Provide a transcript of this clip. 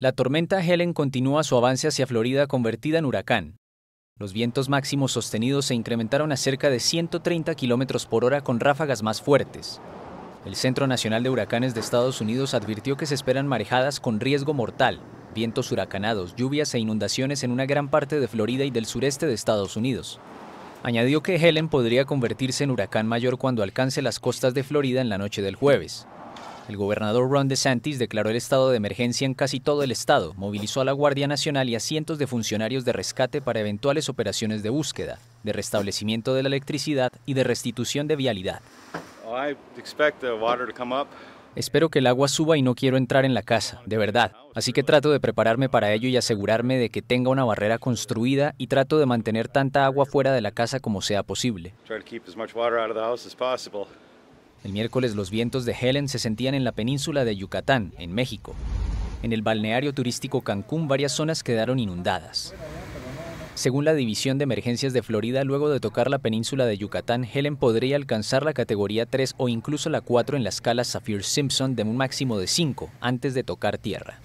La tormenta Helen continúa su avance hacia Florida convertida en huracán. Los vientos máximos sostenidos se incrementaron a cerca de 130 kilómetros por hora con ráfagas más fuertes. El Centro Nacional de Huracanes de Estados Unidos advirtió que se esperan marejadas con riesgo mortal, vientos huracanados, lluvias e inundaciones en una gran parte de Florida y del sureste de Estados Unidos. Añadió que Helen podría convertirse en huracán mayor cuando alcance las costas de Florida en la noche del jueves. El gobernador Ron DeSantis declaró el estado de emergencia en casi todo el estado, movilizó a la Guardia Nacional y a cientos de funcionarios de rescate para eventuales operaciones de búsqueda, de restablecimiento de la electricidad y de restitución de vialidad. Oh, Espero que el agua suba y no quiero entrar en la casa, de verdad. Así que trato de prepararme para ello y asegurarme de que tenga una barrera construida y trato de mantener tanta agua fuera de la casa como sea posible. El miércoles los vientos de Helen se sentían en la península de Yucatán, en México. En el balneario turístico Cancún varias zonas quedaron inundadas. Según la División de Emergencias de Florida, luego de tocar la península de Yucatán, Helen podría alcanzar la categoría 3 o incluso la 4 en la escala Saffir-Simpson de un máximo de 5 antes de tocar tierra.